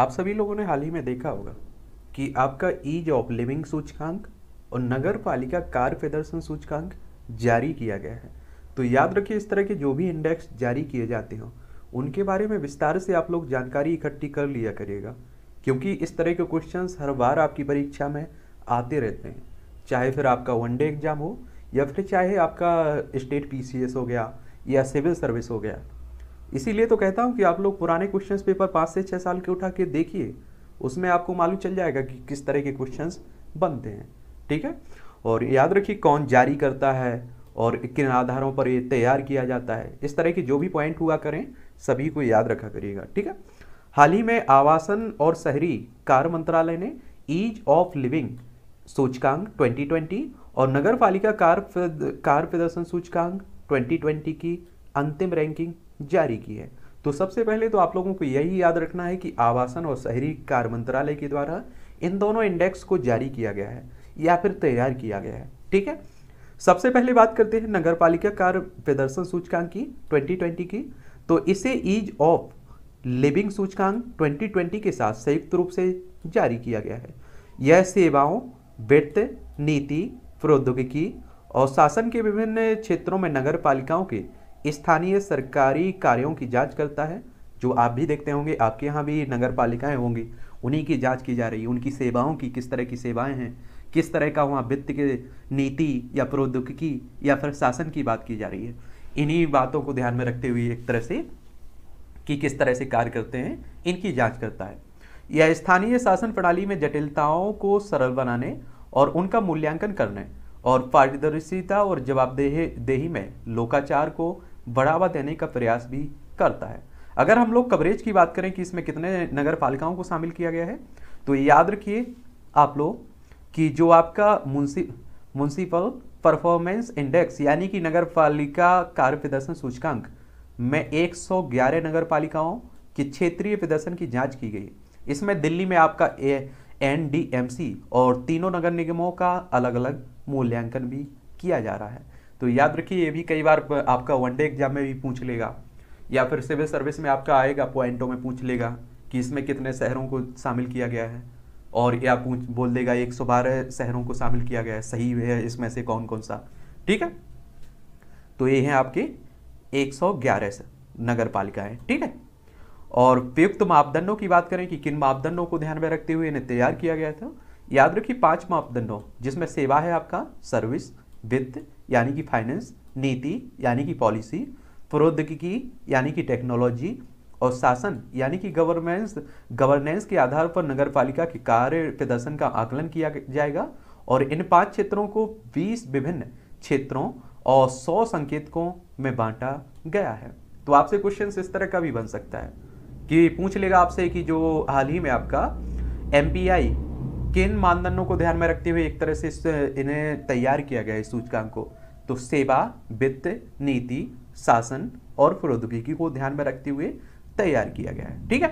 आप सभी लोगों ने हाल ही में देखा होगा कि आपका ईज ऑफ लिविंग सूचकांक और नगर पालिका कार प्रदर्शन सूचकांक जारी किया गया है तो याद रखिए इस तरह के जो भी इंडेक्स जारी किए जाते हों उनके बारे में विस्तार से आप लोग जानकारी इकट्ठी कर लिया करिएगा क्योंकि इस तरह के क्वेश्चन हर बार आपकी परीक्षा में आते रहते हैं चाहे फिर आपका वनडे एग्जाम हो या फिर चाहे आपका स्टेट पीसीएस हो गया या सिविल सर्विस हो गया इसीलिए तो कहता हूँ कि आप लोग पुराने क्वेश्चन पेपर पाँच से छः साल के उठा के देखिए उसमें आपको मालूम चल जाएगा कि किस तरह के क्वेश्चन बनते हैं ठीक है और याद रखिए कौन जारी करता है और किन आधारों पर ये तैयार किया जाता है इस तरह के जो भी पॉइंट हुआ करें सभी को याद रखा करिएगा ठीक है हाल ही में आवासन और शहरी कार्य मंत्रालय ने ईज ऑफ लिविंग सूचकांक 2020 और नगर पालिका कार्य प्रदर्शन सूचकांक 2020 की अंतिम रैंकिंग जारी की है तो सबसे पहले तो आप लोगों को यही याद रखना है कि आवासन और शहरी कार्य मंत्रालय के द्वारा इन दोनों इंडेक्स को जारी किया गया है या फिर तैयार किया गया है ठीक है सबसे पहले बात करते हैं नगर पालिका कार्य प्रदर्शन सूचकांक की 2020 की तो इसे ईज ऑफ लिविंग सूचकांक 2020 के साथ संयुक्त रूप से जारी किया गया है यह सेवाओं वित्त नीति प्रौद्योगिकी और शासन के विभिन्न क्षेत्रों में नगर पालिकाओं के स्थानीय सरकारी कार्यों की जांच करता है जो आप भी देखते होंगे आपके यहाँ भी नगर पालिकाएँ होंगी उन्हीं की जांच की जा रही है उनकी सेवाओं की किस तरह की सेवाएं हैं किस तरह का वहाँ वित्त के नीति या प्रौद्योगिकी या फिर शासन की बात की जा रही है इन्हीं बातों को ध्यान में रखते हुए एक तरह से कि किस तरह से कार्य करते हैं इनकी जाँच करता है यह स्थानीय शासन प्रणाली में जटिलताओं को सरल बनाने और उनका मूल्यांकन करने और पारदर्शिता और जवाबदेही में लोकाचार को बढ़ावा देने का प्रयास भी करता है अगर हम लोग कवरेज की बात करें कि इसमें कितने नगर पालिकाओं को शामिल किया गया है तो याद रखिए आप लोग कि जो आपका मुंसि म्यूनसिपल परफॉर्मेंस इंडेक्स यानी कि नगर पालिका कार्य प्रदर्शन सूचकांक में 111 नगर पालिकाओं के क्षेत्रीय प्रदर्शन की जांच की गई इसमें दिल्ली में आपका एन और तीनों नगर निगमों का अलग अलग मूल्यांकन भी किया जा रहा है तो याद रखिए ये भी कई बार आपका वनडे एग्जाम में भी पूछ लेगा या फिर सिविल सर्विस में आपका आएगा पॉइंटों में पूछ लेगा कि इसमें कितने शहरों को शामिल किया गया है और या पूछ बोल देगा एक सौ बारह शहरों को शामिल किया गया है सही है इसमें से कौन कौन सा ठीक है तो ये हैं आपके एक सौ ग्यारह नगर है ठीक है और उपयुक्त मापदंडों की बात करें कि किन मापदंडों को ध्यान में रखते हुए इन्हें तैयार किया गया था याद रखिए पांच मापदंडों जिसमें सेवा है आपका सर्विस वित्त यानी कि फाइनेंस नीति यानी कि पॉलिसी प्रौद्योगिकी यानी कि टेक्नोलॉजी और शासन यानी कि गवर्नेंस गवर्नेंस के आधार पर पालिका के कार्य प्रदर्शन का आकलन किया जाएगा और इन पांच क्षेत्रों को 20 विभिन्न क्षेत्रों और 100 संकेतकों में बांटा गया है तो आपसे क्वेश्चन इस तरह का भी बन सकता है कि पूछ लेगा आपसे कि जो हाल ही में आपका एम किन मानदंडों को ध्यान में रखते हुए एक तरह से इन्हें तैयार किया गया है इस सूचकांक को तो सेवा वित्त नीति शासन और प्रौद्योगिकी को ध्यान में रखते हुए तैयार किया गया है ठीक है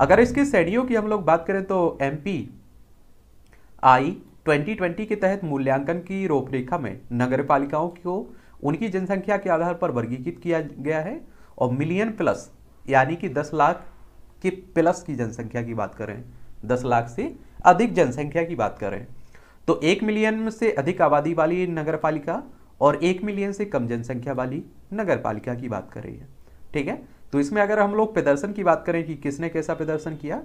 अगर इसके श्रेणियों की हम लोग बात करें तो एम पी आई 2020 के तहत मूल्यांकन की रूपरेखा में नगर पालिकाओं को उनकी जनसंख्या के आधार पर वर्गीकृत किया गया है और मिलियन प्लस यानी कि 10 लाख के प्लस की जनसंख्या की बात करें 10 लाख से अधिक जनसंख्या की बात करें तो एक मिलियन से अधिक आबादी वाली नगर पालिका और एक मिलियन से कम जनसंख्या वाली नगर पालिका की बात कर रही है ठीक है तो इसमें अगर हम लोग प्रदर्शन की बात करें कि किसने कैसा प्रदर्शन किया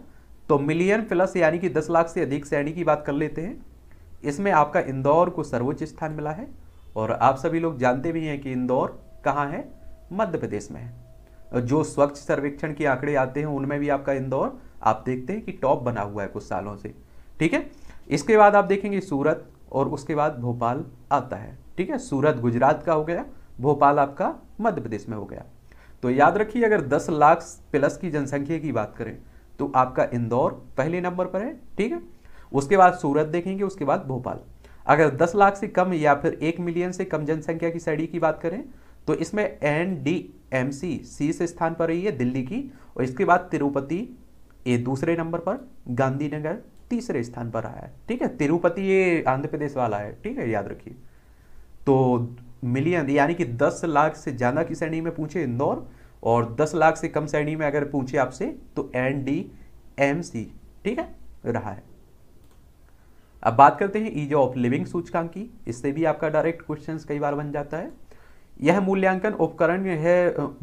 तो मिलियन प्लस यानी कि दस लाख से अधिक श्रेणी की बात कर लेते हैं इसमें आपका इंदौर को सर्वोच्च स्थान मिला है और आप सभी लोग जानते भी हैं कि इंदौर कहाँ है मध्य प्रदेश में है जो स्वच्छ सर्वेक्षण के आंकड़े आते हैं उनमें भी आपका इंदौर आप देखते हैं कि टॉप बना हुआ है कुछ सालों से ठीक है इसके बाद आप देखेंगे सूरत और उसके बाद भोपाल आता है ठीक है सूरत गुजरात का हो गया भोपाल आपका मध्य प्रदेश में हो गया तो याद रखिए अगर 10 लाख प्लस की जनसंख्या की बात करें तो आपका इंदौर पहले नंबर पर है ठीक है उसके बाद सूरत देखेंगे उसके बाद भोपाल अगर 10 लाख से कम या फिर एक मिलियन से कम जनसंख्या की सड़ी की बात करें तो इसमें एन डी एम सी शीर्ष स्थान पर रही है दिल्ली की और इसके बाद तिरुपति ये दूसरे नंबर पर गांधीनगर तीसरे स्थान पर आया है ठीक है तिरुपति ये आंध्र प्रदेश वाला है ठीक है याद रखिए तो मिलियन यानी कि दस लाख से ज़्यादा की श्रेणी में पूछे इंदौर और दस लाख से कम श्रेणी में अगर पूछे आपसे तो एन डी एम सी ठीक है रहा है अब बात करते हैं ईज ऑफ लिविंग सूचकांक की इससे भी आपका डायरेक्ट क्वेश्चन कई बार बन जाता है यह मूल्यांकन उपकरण है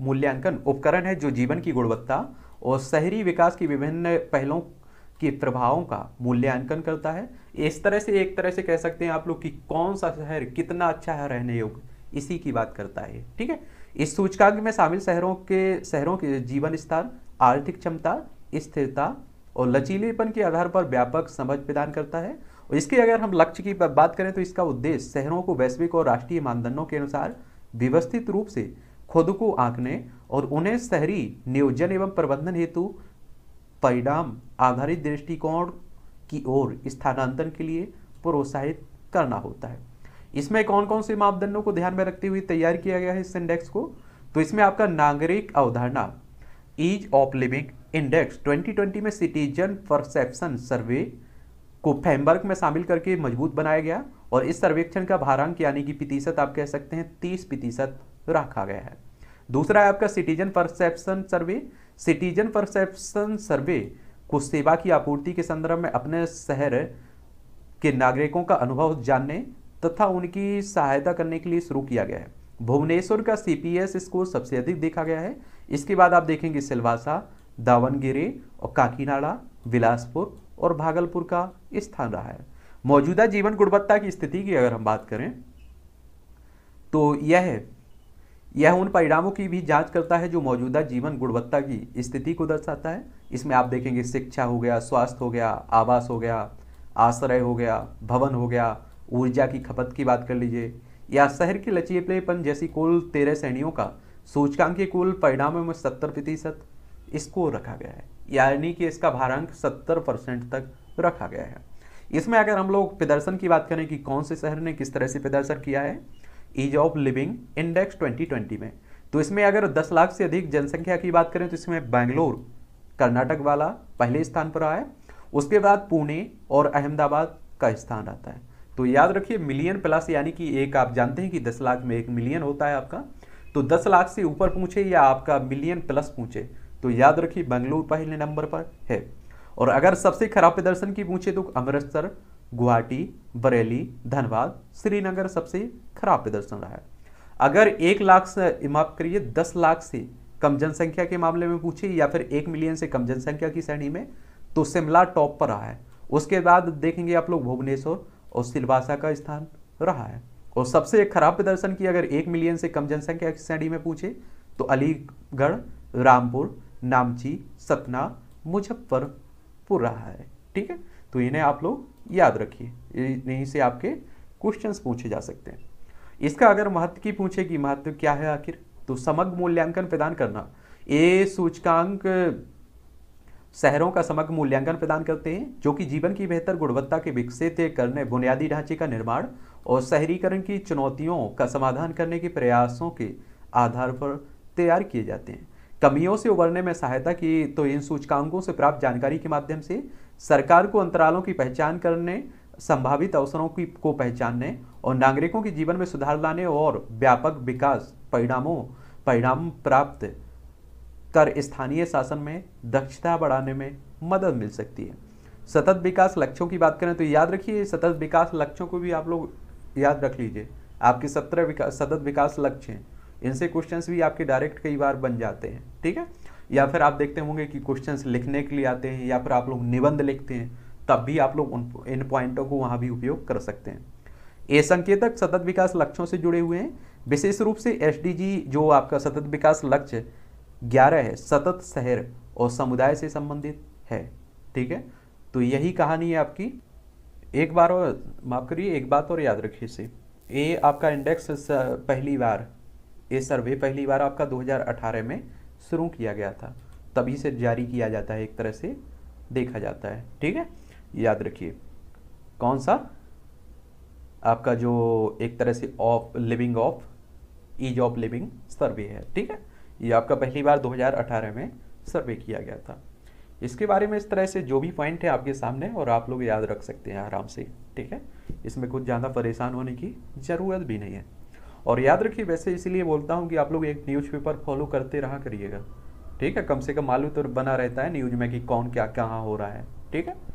मूल्यांकन उपकरण है जो जीवन की गुणवत्ता और शहरी विकास की विभिन्न पहलों के प्रभावों का मूल्यांकन करता है इस तरह से एक तरह से कह सकते हैं आप लोग कि कौन सा शहर कितना अच्छा है रहने योग्य इसी की बात करता है ठीक है इस सूचकांक में शामिल शहरों के शहरों के जीवन स्तर आर्थिक क्षमता स्थिरता और लचीलेपन के आधार पर व्यापक समझ प्रदान करता है और इसके अगर हम लक्ष्य की बात करें तो इसका उद्देश्य शहरों को वैश्विक और राष्ट्रीय मानदंडों के अनुसार व्यवस्थित रूप से खुद को आंकने और उन्हें शहरी नियोजन एवं प्रबंधन हेतु परिणाम आधारित दृष्टिकोण की ओर स्थानांतरण के लिए प्रोत्साहित करना होता है इसमें कौन कौन से मापदंडों को ध्यान में रखते हुए तैयार किया गया है इस इंडेक्स को तो इसमें आपका नागरिक अवधारणा ईज ऑफ लिविंग इंडेक्स 2020 में सिटीजन परसेप्शन सर्वे को फेमबर्ग में शामिल करके मजबूत बनाया गया और इस सर्वेक्षण का भारांक यानी कि प्रतिशत आप कह सकते हैं तीस प्रतिशत रखा गया है दूसरा है आपका citizen perception survey citizen perception survey को सेवा की आपूर्ति के संदर्भ में अपने शहर के नागरिकों का अनुभव जानने तथा उनकी सहायता करने के लिए शुरू किया गया है भुवनेश्वर का सीपीएस स्कोर सबसे अधिक देखा गया है इसके बाद आप देखेंगे सिलवासा दावनगिरी और काकीनाड़ा बिलासपुर और भागलपुर का स्थान रहा है मौजूदा जीवन गुणवत्ता की स्थिति की अगर हम बात करें तो यह यह उन परिणामों की भी जांच करता है जो मौजूदा जीवन गुणवत्ता की स्थिति को दर्शाता है इसमें आप देखेंगे शिक्षा हो गया स्वास्थ्य हो गया आवास हो गया आश्रय हो गया भवन हो गया ऊर्जा की खपत की बात कर लीजिए या शहर के लचीलेपन जैसी कुल तेरह श्रेणियों का सूचकांक के कुल परिणामों में सत्तर प्रतिशत इसको रखा गया है यानी कि इसका भारांक सत्तर परसेंट तक रखा गया है इसमें अगर हम लोग प्रदर्शन की बात करें कि कौन से शहर ने किस तरह से प्रदर्शन किया है ईज ऑफ लिविंग इंडेक्स 2020 में तो इसमें अगर 10 लाख से अधिक जनसंख्या की बात करें तो इसमें बैंगलोर कर्नाटक वाला पहले स्थान पर आया उसके बाद पुणे और अहमदाबाद का स्थान आता है तो याद रखिए मिलियन प्लस यानी कि एक आप जानते हैं कि 10 लाख में एक मिलियन होता है आपका तो 10 लाख से ऊपर पूछे या आपका मिलियन प्लस पूछे तो याद रखिए बेंगलुरु पहले नंबर पर है और अगर सबसे खराब प्रदर्शन की पूछे तो अमृतसर गुवाहाटी बरेली धनबाद श्रीनगर सबसे खराब प्रदर्शन रहा है अगर एक लाख से माफ करिए दस लाख से कम जनसंख्या के मामले में पूछे या फिर एक मिलियन से कम जनसंख्या की श्रेणी में तो शिमला टॉप पर रहा है उसके बाद देखेंगे आप लोग भुवनेश्वर और सिलवासा का स्थान रहा है और सबसे खराब प्रदर्शन की अगर एक मिलियन से कम जनसंख्या की श्रेणी में पूछे तो अलीगढ़ रामपुर नामची सतना मुजफ्फरपुर रहा है ठीक है तो इन्हें आप लोग याद रखिए यहीं से आपके क्वेश्चंस पूछे जा सकते हैं इसका अगर महत्व की पूछे कि महत्व क्या है आखिर तो समग्र मूल्यांकन प्रदान करना ये सूचकांक शहरों का समग्र मूल्यांकन प्रदान करते हैं जो कि जीवन की बेहतर गुणवत्ता के विकसित करने बुनियादी ढांचे का निर्माण और शहरीकरण की चुनौतियों का समाधान करने के प्रयासों के आधार पर तैयार किए जाते हैं कमियों से उबरने में सहायता की तो इन सूचकांकों से प्राप्त जानकारी के माध्यम से सरकार को अंतरालों की पहचान करने संभावित अवसरों की को पहचानने और नागरिकों के जीवन में सुधार लाने और व्यापक विकास परिणामों परिणाम प्राप्त कर स्थानीय शासन में दक्षता बढ़ाने में मदद मिल सकती है सतत विकास लक्ष्यों की बात करें तो याद रखिए सतत विकास लक्ष्यों को भी आप लोग याद रख लीजिए आपके सत्रह विकास सतत विकास लक्ष्य हैं इनसे क्वेश्चन भी आपके डायरेक्ट कई बार बन जाते हैं ठीक है या फिर आप देखते होंगे कि क्वेश्चन लिखने के लिए आते हैं या फिर आप लोग निबंध लिखते हैं तब भी आप लोग इन पॉइंटों को वहाँ भी उपयोग कर सकते हैं ये संकेतक सतत विकास लक्ष्यों से जुड़े हुए हैं विशेष रूप से एस जो आपका सतत विकास लक्ष्य ग्यारह है सतत शहर और समुदाय से संबंधित है ठीक है तो यही कहानी है आपकी एक बार और माफ करिए एक बात और याद रखिए से ये आपका इंडेक्स पहली बार ये सर्वे पहली बार आपका 2018 में शुरू किया गया था तभी से जारी किया जाता है एक तरह से देखा जाता है ठीक है याद रखिए कौन सा आपका जो एक तरह से of living of ease of living survey है ठीक है ये आपका पहली बार 2018 में सर्वे किया गया था इसके बारे में इस तरह से जो भी पॉइंट है आपके सामने और आप लोग याद रख सकते हैं आराम से ठीक है इसमें कुछ ज़्यादा परेशान होने की ज़रूरत भी नहीं है और याद रखिए वैसे इसीलिए बोलता हूँ कि आप लोग एक न्यूज़पेपर फॉलो करते रहा करिएगा ठीक है कम से कम मालूम तो बना रहता है न्यूज में कि कौन क्या कहाँ हो रहा है ठीक है